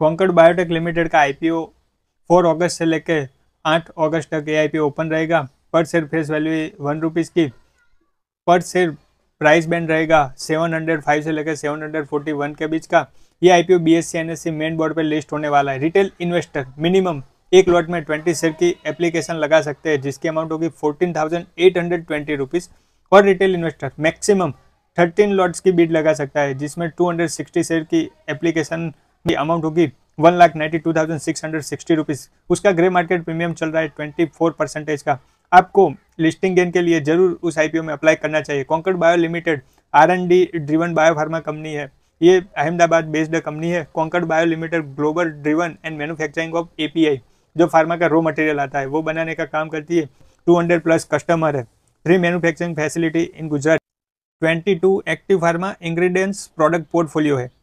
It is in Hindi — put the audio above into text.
कॉन्कर्ड बायोटेक लिमिटेड का आईपीओ 4 अगस्त से लेकर 8 अगस्त तक ये आईपीओ ओपन रहेगा पर share face value one rupees की पर शेयर प्राइस बैंड रहेगा 705 से लेकर 741 के बीच का ये IPO BSC NSC main board पर लिस्ट होने वाला है रिटेल इन्वेस्टर मिनिमम एक लॉट में ट्वेंटी शेयर की एप्लीकेशन लगा सकते हैं जिसकी अमाउंट होगी fourteen thousand eight hundred twenty rupees और retail investor maximum thirteen lots की बीड लगा सकता है जिसमें टू हंड्रेड सिक्सटी शेयर की एप्लीकेशन की अमाउंट होगी one lakh ninety two thousand six hundred sixty rupees उसका ग्रे मार्केट प्रीमियम चल रहा है ट्वेंटी फोर परसेंटेज का आपको लिस्टिंग गेन के लिए जरूर उस आईपीओ में अप्लाई करना चाहिए Concord bio limited R and D driven biopharma company है ये अहमदाबाद बेस्ड कंपनी है Concord bio limited global driven and manufacturing of API जो फार्मा का रॉ मटेरियल आता है वो बनाने का काम करती है टू हंड्रेड प्लस कस्टमर है three manufacturing facility in Gujarat twenty two active pharma ingredients product portfolio है